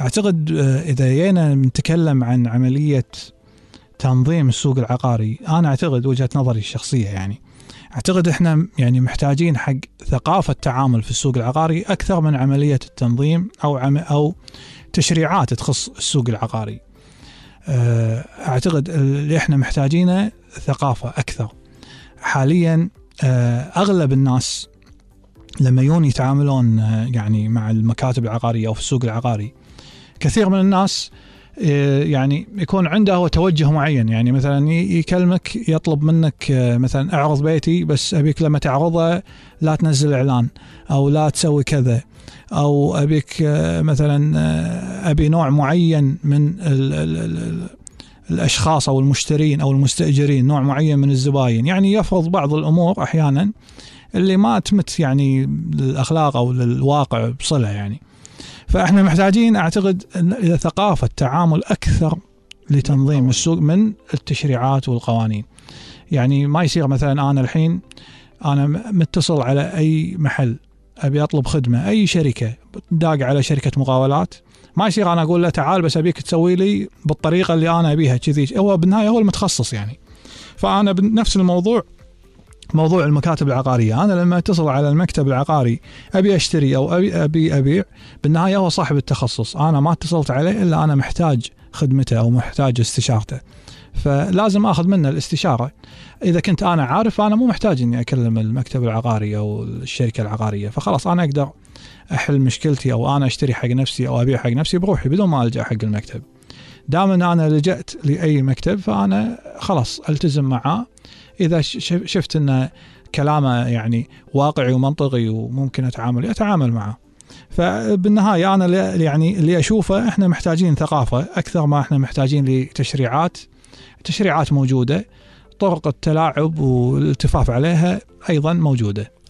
اعتقد آه، اذا جينا نتكلم عن عمليه تنظيم السوق العقاري انا اعتقد وجهه نظري الشخصيه يعني اعتقد احنا يعني محتاجين حق ثقافه تعامل في السوق العقاري اكثر من عمليه التنظيم او عم او تشريعات تخص السوق العقاري آه، اعتقد اللي احنا محتاجينه ثقافه اكثر حاليا آه، اغلب الناس لما يوني يتعاملون آه، يعني مع المكاتب العقاريه او في السوق العقاري كثير من الناس آه، يعني يكون عنده هو توجه معين يعني مثلا يكلمك يطلب منك مثلا اعرض بيتي بس ابيك لما تعرضه لا تنزل اعلان او لا تسوي كذا او ابيك مثلا ابي نوع معين من ال ال ال الاشخاص او المشترين او المستاجرين نوع معين من الزباين يعني يفرض بعض الامور احيانا اللي ما تمت يعني للاخلاق او للواقع بصله يعني فاحنا محتاجين اعتقد الى ثقافه تعامل اكثر لتنظيم السوق من التشريعات والقوانين يعني ما يصير مثلا انا الحين انا متصل على اي محل ابي اطلب خدمه اي شركه داق على شركه مقاولات ما يصير انا اقول له تعال بس ابيك تسوي لي بالطريقه اللي انا ابيها كذي هو بالنهايه هو المتخصص يعني فانا بنفس الموضوع موضوع المكاتب العقاريه، انا لما اتصل على المكتب العقاري ابي اشتري او ابي ابي ابيع، بالنهايه هو صاحب التخصص، انا ما اتصلت عليه الا انا محتاج خدمته او محتاج استشارته. فلازم اخذ منه الاستشاره اذا كنت انا عارف انا مو محتاج اني اكلم المكتب العقاري او الشركه العقاريه فخلاص انا اقدر احل مشكلتي او انا اشتري حق نفسي او ابيع حق نفسي بروحي بدون ما الجا حق المكتب دام انا لجأت لاي مكتب فانا خلاص التزم معاه اذا شفت انه كلامه يعني واقعي ومنطقي وممكن اتعامل اتعامل معه فبالنهايه انا يعني اللي اشوفه احنا محتاجين ثقافه اكثر ما احنا محتاجين لتشريعات تشريعات موجوده طرق التلاعب والالتفاف عليها ايضا موجوده